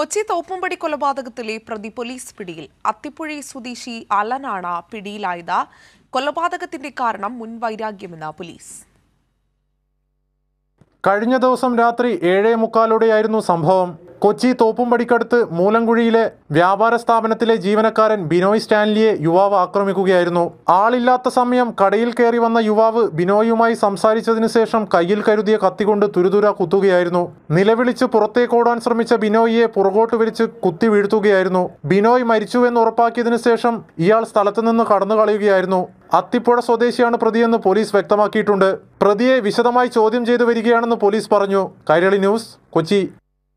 കൊച്ചി തോപ്പുംപടി കൊലപാതകത്തിലെ പ്രതി പോലീസ് പിടിയിൽ അത്തിപ്പുഴ സ്വദേശി അലനാണ് പിടിയിലായത് കൊലപാതകത്തിന്റെ കാരണം മുൻവൈരാഗ്യമെന്ന് പോലീസ് കഴിഞ്ഞ ദിവസം രാത്രി ഏഴേ മുക്കാലോടെയായിരുന്നു സംഭവം കൊച്ചി തോപ്പുംപടിക്കടുത്ത് മൂലംകുഴിയിലെ വ്യാപാര സ്ഥാപനത്തിലെ ജീവനക്കാരൻ ബിനോയ് സ്റ്റാൻലിയെ യുവാവ് ആക്രമിക്കുകയായിരുന്നു ആളില്ലാത്ത സമയം കടയിൽ കയറി വന്ന യുവാവ് ബിനോയുമായി സംസാരിച്ചതിനു ശേഷം കയ്യിൽ കരുതിയ കത്തികൊണ്ട് തുരുതുര കുത്തുകയായിരുന്നു നിലവിളിച്ച് പുറത്തേക്കോടാൻ ശ്രമിച്ച ബിനോയിയെ പുറകോട്ട് വിരിച്ച് കുത്തി വീഴ്ത്തുകയായിരുന്നു ബിനോയ് മരിച്ചുവെന്ന് ഉറപ്പാക്കിയതിനു ശേഷം ഇയാൾ സ്ഥലത്തു നിന്ന് കടന്നു കളയുകയായിരുന്നു അത്തിപ്പുഴ സ്വദേശിയാണ് പ്രതിയെന്ന് പോലീസ് വ്യക്തമാക്കിയിട്ടുണ്ട് പ്രതിയെ വിശദമായി ചോദ്യം ചെയ്തു വരികയാണെന്ന് പോലീസ് പറഞ്ഞു കൈരളി ന്യൂസ് കൊച്ചി